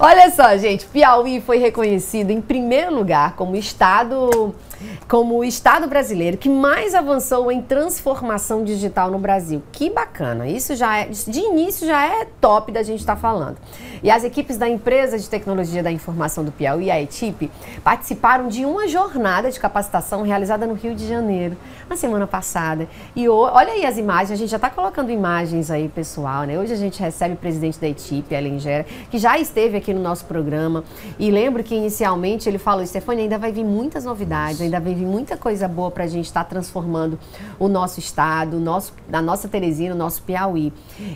Olha só, gente, Piauí foi reconhecido em primeiro lugar como estado como o estado brasileiro que mais avançou em transformação digital no Brasil. Que bacana! Isso já é de início já é top da gente estar tá falando. E as equipes da empresa de tecnologia da informação do Piauí, a ETIP, participaram de uma jornada de capacitação realizada no Rio de Janeiro na semana passada. E olha aí as imagens, a gente já está colocando imagens aí, pessoal, né? Hoje a gente recebe o presidente da ETIP, a Ellen que já esteve aqui aqui no nosso programa. E lembro que inicialmente ele falou, Stefania, ainda vai vir muitas novidades, ainda vai vir muita coisa boa para a gente estar tá transformando o nosso estado, o nosso, a nossa Teresina, o nosso Piauí.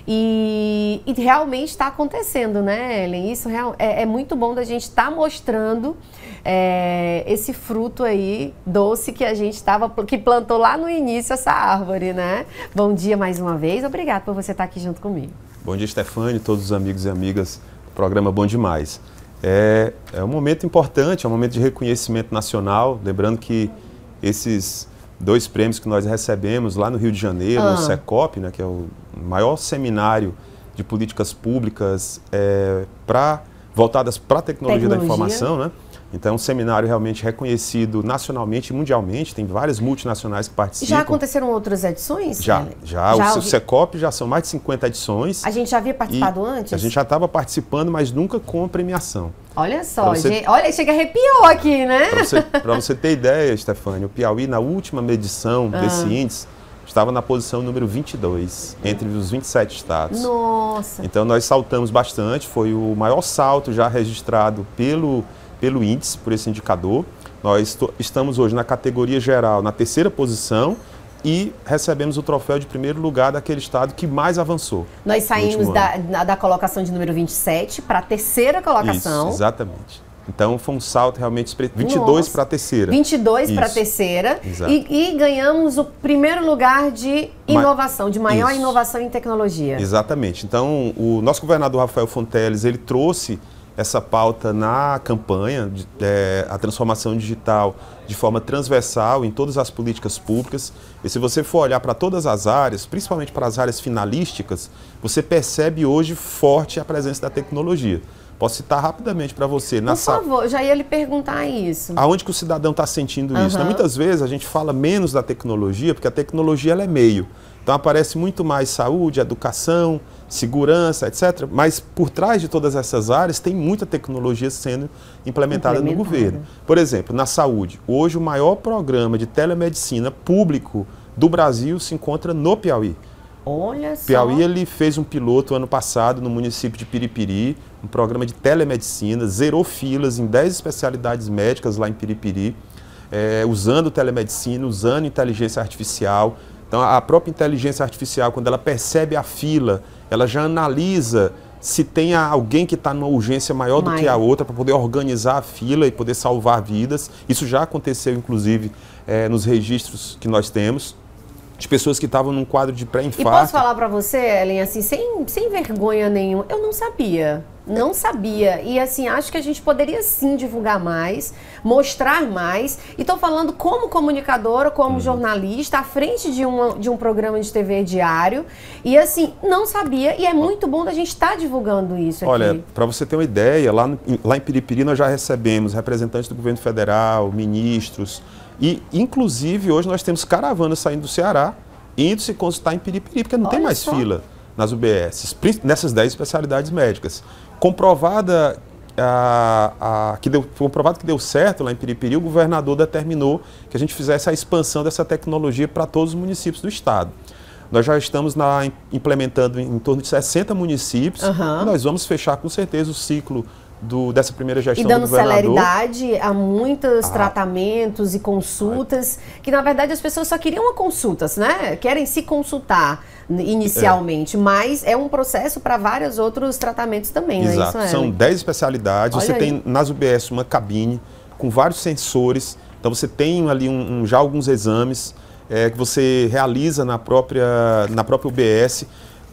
E, e realmente está acontecendo, né, Ellen? Isso real, é, é, muito bom da gente estar tá mostrando é, esse fruto aí doce que a gente estava, que plantou lá no início essa árvore, né? Bom dia mais uma vez, obrigado por você estar tá aqui junto comigo. Bom dia, Stefane, todos os amigos e amigas programa Bom Demais. É, é um momento importante, é um momento de reconhecimento nacional. Lembrando que esses dois prêmios que nós recebemos lá no Rio de Janeiro, ah. no SECOP, né, que é o maior seminário de políticas públicas é, pra, voltadas para a tecnologia, tecnologia da informação, né? Então, é um seminário realmente reconhecido nacionalmente e mundialmente, tem várias multinacionais que participam. Já aconteceram outras edições? Já, já. já o, ouvi... SECOP já são mais de 50 edições. A gente já havia participado antes? A gente já estava participando, mas nunca com a premiação. Olha só, você... gente... olha, chega arrepiou aqui, né? Para você, você, ter ideia, Stefani, o Piauí, na última medição ah. desse índice, estava na posição número 22, entre os 27 estados. Nossa! Então, nós saltamos bastante, foi o maior salto já registrado pelo pelo índice, por esse indicador. Nós estamos hoje na categoria geral, na terceira posição, e recebemos o troféu de primeiro lugar daquele estado que mais avançou. Nós saímos da, da, colocação de número 27 para a terceira colocação. Isso, exatamente. Então foi um salto realmente 22 para a terceira. 22 para a terceira e, e, ganhamos o primeiro lugar de inovação, de maior Isso. inovação em tecnologia. Exatamente. Então o nosso governador Rafael Fonteles, ele trouxe essa pauta na campanha, de, é, a transformação digital de forma transversal em todas as políticas públicas. E se você for olhar para todas as áreas, principalmente para as áreas finalísticas, você percebe hoje forte a presença da tecnologia. Posso citar rapidamente para você. Por nessa... favor, já ia lhe perguntar isso. Aonde que o cidadão está sentindo uhum. isso? muitas vezes a gente fala menos da tecnologia, porque a tecnologia ela é meio. Então aparece muito mais saúde, educação, segurança, etc. Mas por trás de todas essas áreas tem muita tecnologia sendo implementada, implementada, no governo. Por exemplo, na saúde. Hoje o maior programa de telemedicina público do Brasil se encontra no Piauí. Olha só. Piauí ele fez um piloto ano passado no município de Piripiri, um programa de telemedicina, zerou filas em 10 especialidades médicas lá em Piripiri, é, usando telemedicina, usando inteligência artificial. Então a própria inteligência artificial, quando ela percebe a fila ela já analisa se tem alguém que está numa urgência maior do que a outra para poder organizar a fila e poder salvar vidas. Isso já aconteceu, inclusive, é, nos registros que nós temos de pessoas que estavam num quadro de pré-infarto. E posso falar para você, Ellen, assim, sem, sem vergonha nenhuma, eu não sabia. Não sabia. E assim, acho que a gente poderia sim divulgar mais, mostrar mais. E tô falando como comunicadora, como uhum. jornalista, à frente de, uma, de um programa de TV diário. E assim, não sabia. E é muito bom da gente estar tá divulgando isso Olha, aqui. Olha, para você ter uma ideia, lá, no, lá em Piripiri nós já recebemos representantes do governo federal, ministros, e, inclusive, hoje nós temos caravanas saindo do Ceará, indo se consultar em Piripiri, porque não Olha tem mais só. fila nas UBS, nessas 10 especialidades médicas. Comprovada a, a, que deu, comprovado que deu certo lá em Piripiri, o governador determinou que a gente fizesse a expansão dessa tecnologia para todos os municípios do estado. Nós já estamos na, implementando em, em, torno de 60 municípios. Uhum. nós vamos fechar com certeza o ciclo do, dessa primeira gestão. E dando celeridade a muitos ah. tratamentos e consultas, que na verdade as pessoas só queriam uma consultas, né? Querem se consultar inicialmente, é. mas é um processo para vários outros tratamentos também, é Exato. É isso, São 10 especialidades, Olha você aí. tem nas UBS uma cabine com vários sensores, então você tem ali um, um já alguns exames é, que você realiza na própria, na própria UBS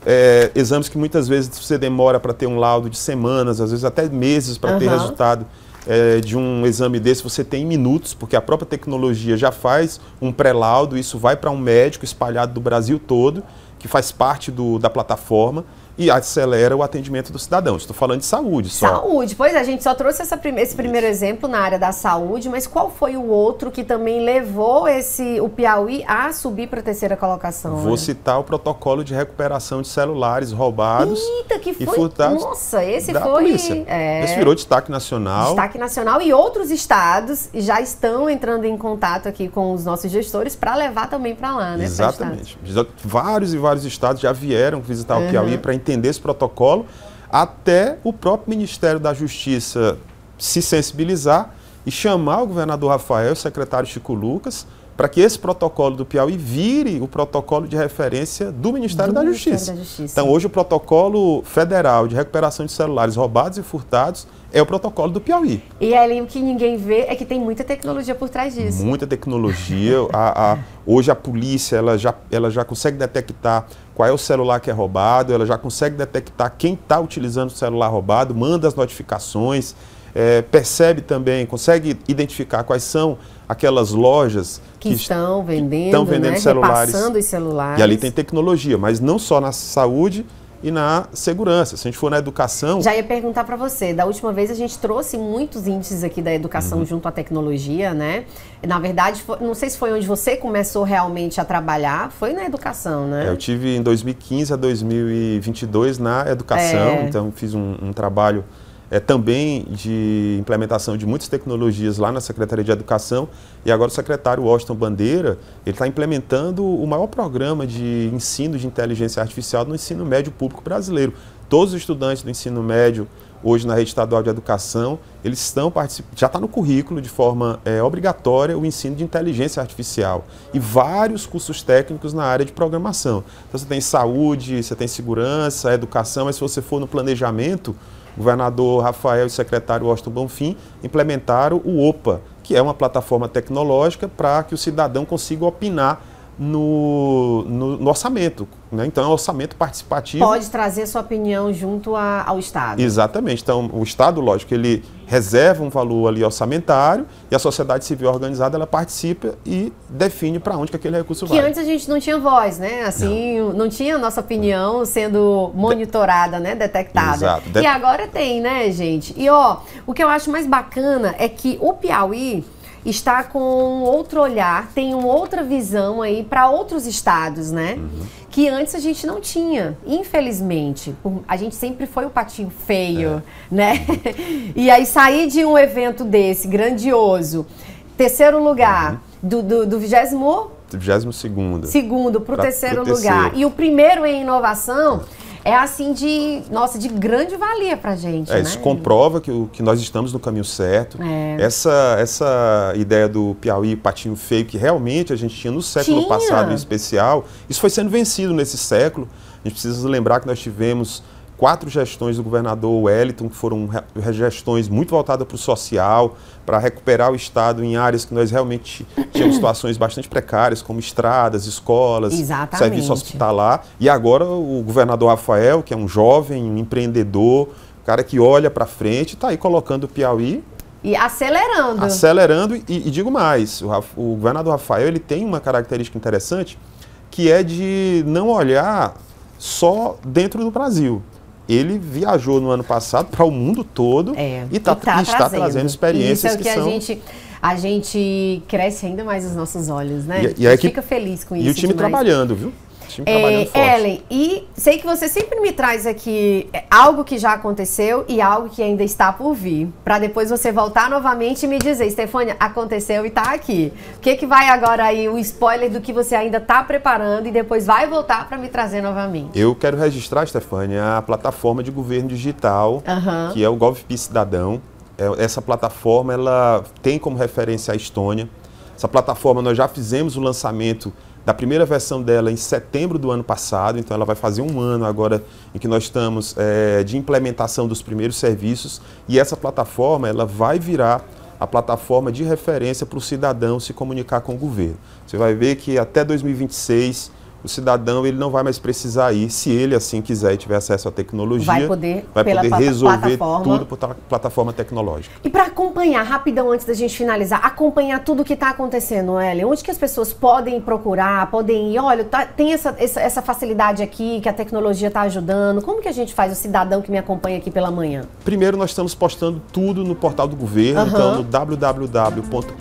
é, exames que muitas vezes você demora para ter um laudo de semanas, às vezes até meses para uhum. ter resultado é, de um exame desse, você tem minutos, porque a própria tecnologia já faz um pré-laudo, isso vai para um médico espalhado do Brasil todo, que faz parte do, da plataforma e acelera o atendimento do cidadão. Estou falando de saúde só. Saúde, pois é, a gente só trouxe prime esse primeiro Isso. exemplo na área da saúde, mas qual foi o outro que também levou esse o Piauí a subir para a terceira colocação? Vou né? citar o protocolo de recuperação de celulares roubados Eita, que foi, e furtados. Nossa, esse da foi. É... Esse virou destaque nacional. Destaque nacional e outros estados já estão entrando em contato aqui com os nossos gestores para levar também para lá, né? Exatamente. Vários e vários estados já vieram visitar uhum. o Piauí para entender entender esse protocolo, até o próprio Ministério da Justiça se sensibilizar e chamar o governador Rafael e o secretário Chico Lucas para que esse protocolo do Piauí vire o protocolo de referência do Ministério, do da, Ministério Justiça. da, Justiça. Então, hoje, o protocolo federal de recuperação de celulares roubados e furtados é o protocolo do Piauí. E ali o que ninguém vê é que tem muita tecnologia por trás disso. Muita tecnologia. a, a, hoje, a polícia ela já, ela já consegue detectar qual é o celular que é roubado, ela já consegue detectar quem está utilizando o celular roubado, manda as notificações é, percebe também, consegue identificar quais são aquelas lojas que, que estão vendendo, que estão vendendo né? celulares. os celulares. E ali tem tecnologia, mas não só na saúde, e na segurança. Se a gente for na educação. Já ia perguntar para você. Da última vez a gente trouxe muitos índices aqui da educação uhum. junto à tecnologia, né? Na verdade, foi, não sei se foi onde você começou realmente a trabalhar, foi na educação, né? É, eu tive em 2015 a 2022 na educação, é. então fiz um, um trabalho é, também de implementação de muitas tecnologias lá na Secretaria de Educação e agora o secretário Washington Bandeira ele está implementando o maior programa de ensino de inteligência artificial no ensino médio público brasileiro. Todos os estudantes do ensino médio hoje na rede estadual de educação, eles estão já está no currículo de forma é, obrigatória o ensino de inteligência artificial e vários cursos técnicos na área de programação. Então você tem saúde, você tem segurança, educação, mas se você for no planejamento, governador Rafael e secretário Austin Bonfim implementaram o OPA, que é uma plataforma tecnológica para que o cidadão consiga opinar no, no, no orçamento. Né? Então, é um orçamento participativo. Pode trazer sua opinião junto a, ao Estado. Exatamente. Então, o Estado, lógico, ele reserva um valor ali orçamentário e a sociedade civil organizada ela participa e define para onde que aquele recurso que vai. Que antes a gente não tinha voz, né? Assim, não, não tinha a nossa opinião sendo monitorada, de... né? Detectada. Exato. De... E agora tem, né, gente? E ó, o que eu acho mais bacana é que o Piauí está com outro olhar, tem uma outra visão aí para outros estados, né? Uhum. Que antes a gente não tinha, infelizmente. A gente sempre foi o patinho feio, é. né? e aí sair de um evento desse, grandioso, terceiro lugar, uhum. do, do, do vigésimo 22 segundo. Segundo, para o terceiro lugar. E o primeiro em inovação, é é assim de, nossa, de grande valia para a gente. É, né? Isso comprova que, que nós estamos no caminho certo. É. Essa, essa ideia do Piauí patinho feio que realmente a gente tinha no século tinha. passado em especial, isso foi sendo vencido nesse século. A gente precisa lembrar que nós tivemos quatro gestões do governador Wellington, que foram gestões muito voltadas para o social, para recuperar o Estado em áreas que nós realmente tínhamos situações bastante precárias, como estradas, escolas, Exatamente. serviço hospitalar. E agora o governador Rafael, que é um jovem, um empreendedor, cara que olha para frente, está aí colocando o Piauí e acelerando. Acelerando e, e digo mais, o, o, governador Rafael ele tem uma característica interessante que é de não olhar só dentro do Brasil ele viajou no ano passado para o mundo todo é, e, tá, e, tá e está trazendo, trazendo experiências Isso é o que, que são... a gente a gente cresce ainda mais os nossos olhos, né? E, e a, a gente equipe, fica feliz com isso. E o time demais. trabalhando, viu? Time é, forte. Ellen, e sei que você sempre me traz aqui é, algo que já aconteceu e algo que ainda está por vir, para depois você voltar novamente e me dizer, Stefania, aconteceu e está aqui. O que que vai agora aí o um spoiler do que você ainda está preparando e depois vai voltar para me trazer novamente? Eu quero registrar, Stefania, a plataforma de governo digital, uhum. que é o GovP Cidadão. É, essa plataforma ela tem como referência a Estônia. Essa plataforma nós já fizemos o lançamento da primeira versão dela em setembro do ano passado, então ela vai fazer um ano agora em que nós estamos é, de implementação dos primeiros serviços e essa plataforma ela vai virar a plataforma de referência para o cidadão se comunicar com o governo. Você vai ver que até 2026 o cidadão ele não vai mais precisar ir, se ele assim quiser e tiver acesso à tecnologia, vai poder, vai poder resolver tudo por plataforma tecnológica. E para acompanhar, rapidão antes da gente finalizar, acompanhar tudo que está acontecendo, Hélio, onde que as pessoas podem procurar, podem ir, olha, tá, tem essa, essa, essa, facilidade aqui que a tecnologia está ajudando, como que a gente faz o cidadão que me acompanha aqui pela manhã? Primeiro nós estamos postando tudo no portal do governo, uhum. então no é www.pi.gov.br,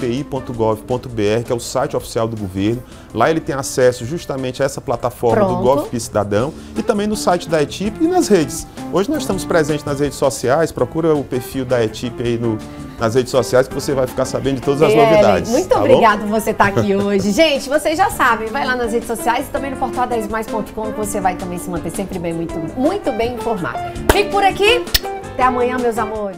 que é o site oficial do governo, lá ele tem acesso justamente a dessa plataforma Pronto. do Golf Cidadão e também no site da ETIP e nas redes. Hoje nós estamos presentes nas redes sociais, procura o perfil da ETIP aí no, nas redes sociais que você vai ficar sabendo de todas as novidades. Muito tá obrigado por você estar tá aqui hoje. Gente, vocês já sabem, vai lá nas redes sociais e também no portal 10mais.com que você vai também se manter sempre bem, muito, muito bem informado. Fico por aqui, até amanhã, meus amores.